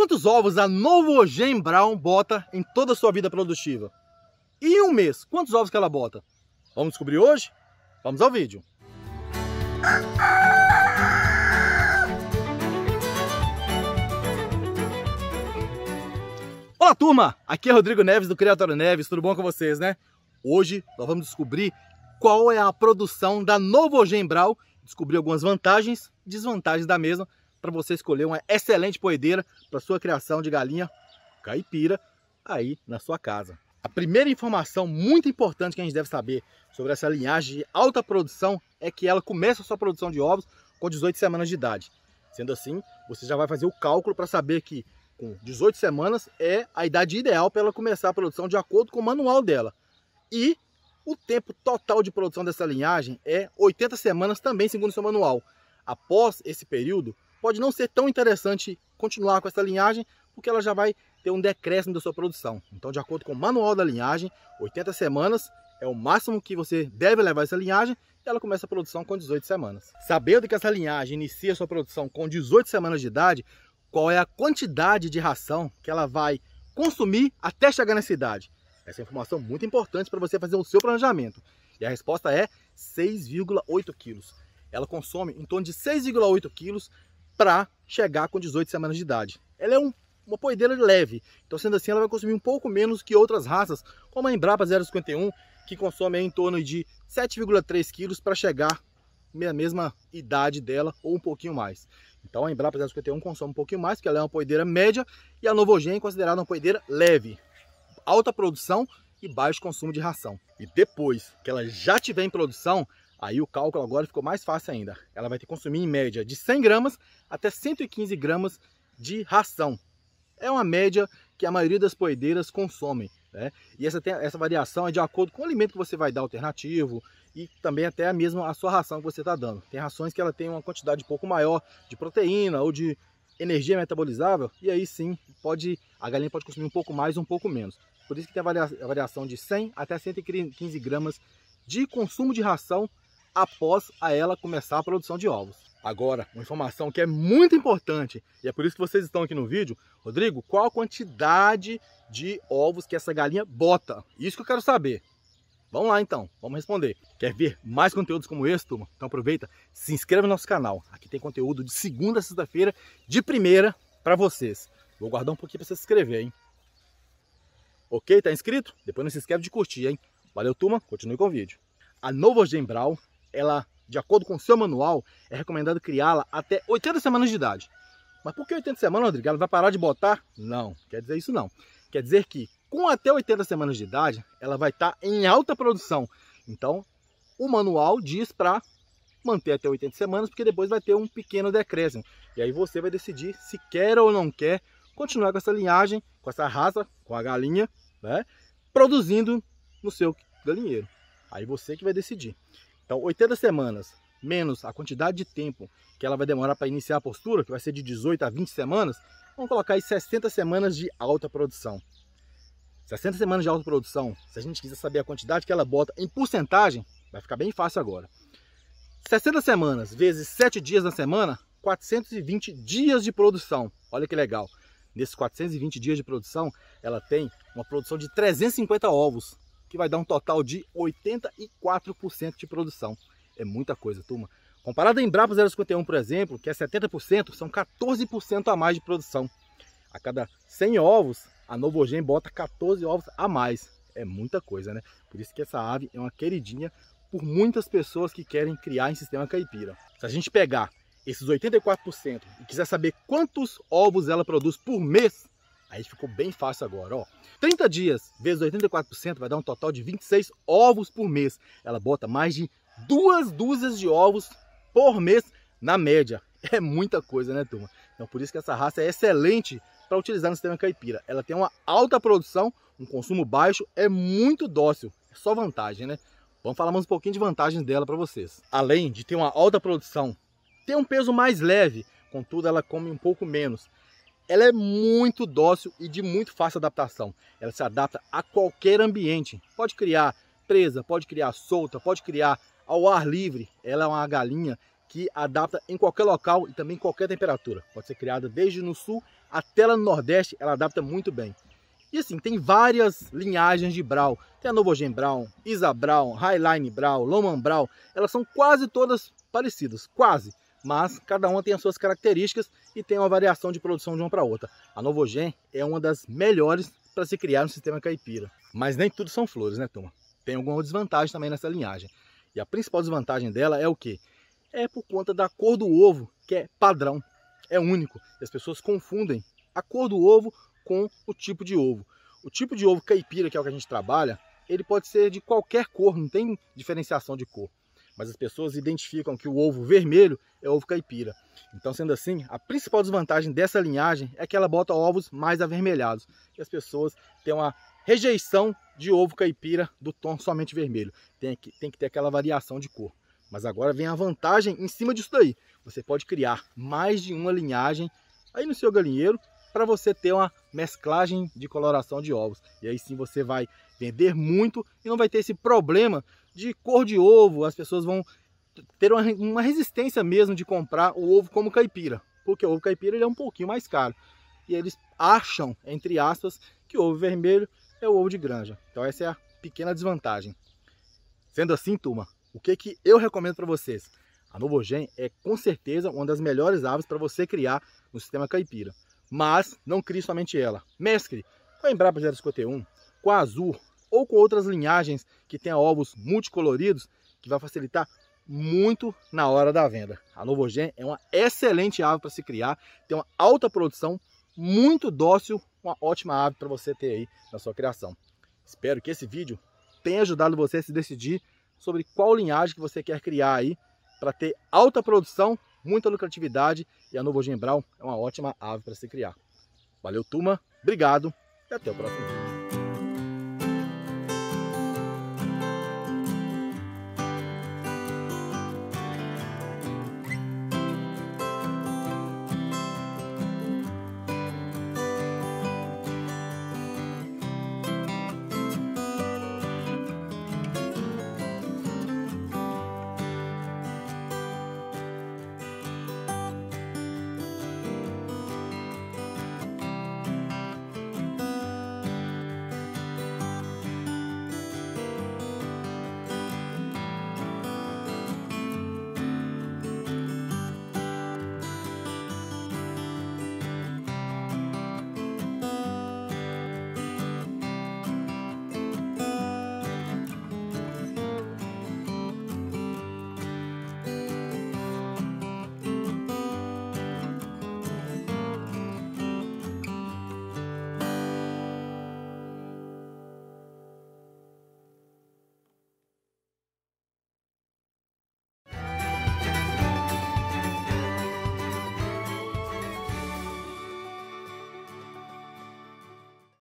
Quantos ovos a Novo Gen Brown bota em toda a sua vida produtiva? E em um mês, quantos ovos que ela bota? Vamos descobrir hoje? Vamos ao vídeo. Olá turma, aqui é Rodrigo Neves do Criatório Neves, tudo bom com vocês, né? Hoje nós vamos descobrir qual é a produção da Novo Gen Brown, descobrir algumas vantagens e desvantagens da mesma para você escolher uma excelente poedeira para sua criação de galinha caipira aí na sua casa. A primeira informação muito importante que a gente deve saber sobre essa linhagem de alta produção é que ela começa a sua produção de ovos com 18 semanas de idade. Sendo assim, você já vai fazer o cálculo para saber que com 18 semanas é a idade ideal para ela começar a produção de acordo com o manual dela. E o tempo total de produção dessa linhagem é 80 semanas também segundo seu manual. Após esse período, pode não ser tão interessante continuar com essa linhagem, porque ela já vai ter um decréscimo da sua produção. Então, de acordo com o manual da linhagem, 80 semanas é o máximo que você deve levar essa linhagem e ela começa a produção com 18 semanas. Sabendo que essa linhagem inicia sua produção com 18 semanas de idade, qual é a quantidade de ração que ela vai consumir até chegar nessa idade? Essa é informação muito importante para você fazer o seu planejamento. E a resposta é 6,8 quilos. Ela consome em torno de 6,8 quilos para chegar com 18 semanas de idade. Ela é um, uma poedeira leve, então sendo assim ela vai consumir um pouco menos que outras raças, como a Embrapa 051, que consome em torno de 7,3 quilos para chegar na mesma idade dela ou um pouquinho mais. Então a Embrapa 051 consome um pouquinho mais, porque ela é uma poedeira média, e a Novogen é considerada uma poedeira leve, alta produção e baixo consumo de ração. E depois que ela já tiver em produção, Aí o cálculo agora ficou mais fácil ainda. Ela vai ter que consumir em média de 100 gramas até 115 gramas de ração. É uma média que a maioria das poedeiras consomem. Né? E essa, essa variação é de acordo com o alimento que você vai dar alternativo e também até a mesma a sua ração que você está dando. Tem rações que ela tem uma quantidade um pouco maior de proteína ou de energia metabolizável e aí sim pode a galinha pode consumir um pouco mais um pouco menos. Por isso que tem a variação de 100 até 115 gramas de consumo de ração após a ela começar a produção de ovos. Agora, uma informação que é muito importante, e é por isso que vocês estão aqui no vídeo. Rodrigo, qual a quantidade de ovos que essa galinha bota? Isso que eu quero saber. Vamos lá então, vamos responder. Quer ver mais conteúdos como esse, turma? Então aproveita, se inscreve no nosso canal. Aqui tem conteúdo de segunda a sexta-feira, de primeira para vocês. Vou guardar um pouquinho para você se inscrever, hein? Ok, tá inscrito? Depois não se esquece de curtir, hein? Valeu, turma, continue com o vídeo. A Novo Gembral ela, de acordo com o seu manual, é recomendado criá-la até 80 semanas de idade. Mas por que 80 semanas, Rodrigo? Ela vai parar de botar? Não, quer dizer isso não. Quer dizer que com até 80 semanas de idade, ela vai estar tá em alta produção. Então, o manual diz para manter até 80 semanas, porque depois vai ter um pequeno decréscimo. E aí você vai decidir se quer ou não quer continuar com essa linhagem, com essa raça, com a galinha, né? Produzindo no seu galinheiro. Aí você que vai decidir. Então, 80 semanas menos a quantidade de tempo que ela vai demorar para iniciar a postura, que vai ser de 18 a 20 semanas, vamos colocar aí 60 semanas de alta produção. 60 semanas de alta produção, se a gente quiser saber a quantidade que ela bota em porcentagem, vai ficar bem fácil agora. 60 semanas vezes 7 dias na semana, 420 dias de produção. Olha que legal. Nesses 420 dias de produção, ela tem uma produção de 350 ovos que vai dar um total de 84% de produção. É muita coisa, turma. Comparado a Embrapa 051, por exemplo, que é 70%, são 14% a mais de produção. A cada 100 ovos, a Novogen bota 14 ovos a mais. É muita coisa, né? Por isso que essa ave é uma queridinha por muitas pessoas que querem criar em sistema caipira. Se a gente pegar esses 84% e quiser saber quantos ovos ela produz por mês, Aí ficou bem fácil agora, ó. 30 dias vezes 84% vai dar um total de 26 ovos por mês. Ela bota mais de duas dúzias de ovos por mês na média. É muita coisa, né, turma? Então por isso que essa raça é excelente para utilizar no sistema caipira. Ela tem uma alta produção, um consumo baixo, é muito dócil. É só vantagem, né? Vamos falar mais um pouquinho de vantagens dela para vocês. Além de ter uma alta produção, ter um peso mais leve, contudo ela come um pouco menos ela é muito dócil e de muito fácil adaptação. Ela se adapta a qualquer ambiente. Pode criar presa, pode criar solta, pode criar ao ar livre. Ela é uma galinha que adapta em qualquer local e também em qualquer temperatura. Pode ser criada desde no sul até lá no nordeste, ela adapta muito bem. E assim, tem várias linhagens de Brau. Tem a Novogen Brown, Isa Brown, Highline Brown, Loman Brown. Elas são quase todas parecidas, quase mas cada uma tem as suas características e tem uma variação de produção de uma para outra. A Novogen é uma das melhores para se criar no sistema caipira. Mas nem tudo são flores, né, turma? Tem alguma desvantagem também nessa linhagem. E a principal desvantagem dela é o quê? É por conta da cor do ovo, que é padrão, é único. E as pessoas confundem a cor do ovo com o tipo de ovo. O tipo de ovo caipira, que é o que a gente trabalha, ele pode ser de qualquer cor, não tem diferenciação de cor mas as pessoas identificam que o ovo vermelho é ovo caipira. Então, sendo assim, a principal desvantagem dessa linhagem é que ela bota ovos mais avermelhados e as pessoas têm uma rejeição de ovo caipira do tom somente vermelho. Tem que, tem que ter aquela variação de cor. Mas agora vem a vantagem em cima disso daí. Você pode criar mais de uma linhagem aí no seu galinheiro para você ter uma mesclagem de coloração de ovos. E aí sim você vai vender muito e não vai ter esse problema de cor de ovo, as pessoas vão ter uma resistência mesmo de comprar o ovo como caipira, porque o ovo caipira ele é um pouquinho mais caro. E eles acham, entre aspas, que o ovo vermelho é o ovo de granja. Então essa é a pequena desvantagem. Sendo assim, turma, o que, que eu recomendo para vocês? A Novogen é com certeza uma das melhores aves para você criar no sistema caipira. Mas não crie somente ela. Mestre, com a Embrapa 051, com a Azul, ou com outras linhagens que tenha ovos multicoloridos, que vai facilitar muito na hora da venda. A Novogen é uma excelente ave para se criar, tem uma alta produção, muito dócil, uma ótima ave para você ter aí na sua criação. Espero que esse vídeo tenha ajudado você a se decidir sobre qual linhagem que você quer criar aí para ter alta produção, muita lucratividade e a Novogen Brown é uma ótima ave para se criar. Valeu, turma. Obrigado e até o próximo vídeo.